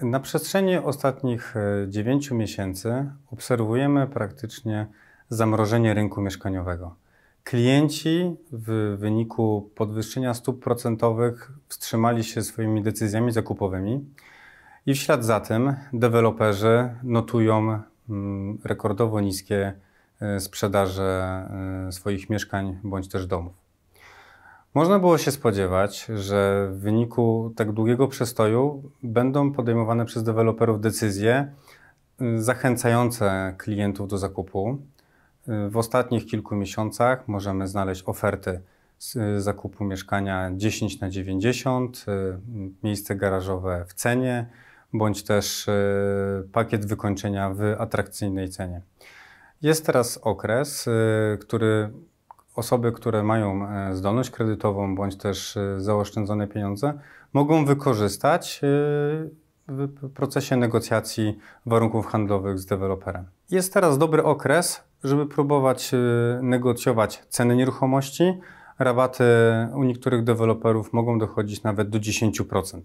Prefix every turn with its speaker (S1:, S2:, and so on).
S1: Na przestrzeni ostatnich 9 e, miesięcy obserwujemy praktycznie zamrożenie rynku mieszkaniowego. Klienci w wyniku podwyższenia stóp procentowych wstrzymali się swoimi decyzjami zakupowymi i w ślad za tym deweloperzy notują mm, rekordowo niskie e, sprzedaże e, swoich mieszkań bądź też domów. Można było się spodziewać, że w wyniku tak długiego przestoju będą podejmowane przez deweloperów decyzje y, zachęcające klientów do zakupu. Y, w ostatnich kilku miesiącach możemy znaleźć oferty y, zakupu mieszkania 10 na 90, miejsce garażowe w cenie, bądź też pakiet wykończenia w atrakcyjnej cenie. Jest teraz okres, który osoby, które mają e, zdolność kredytową bądź też e, zaoszczędzone pieniądze, mogą wykorzystać e, w procesie negocjacji warunków handlowych z deweloperem. Jest teraz dobry okres, żeby próbować negocjować ceny nieruchomości. Rabaty u niektórych deweloperów mogą dochodzić nawet do 10%.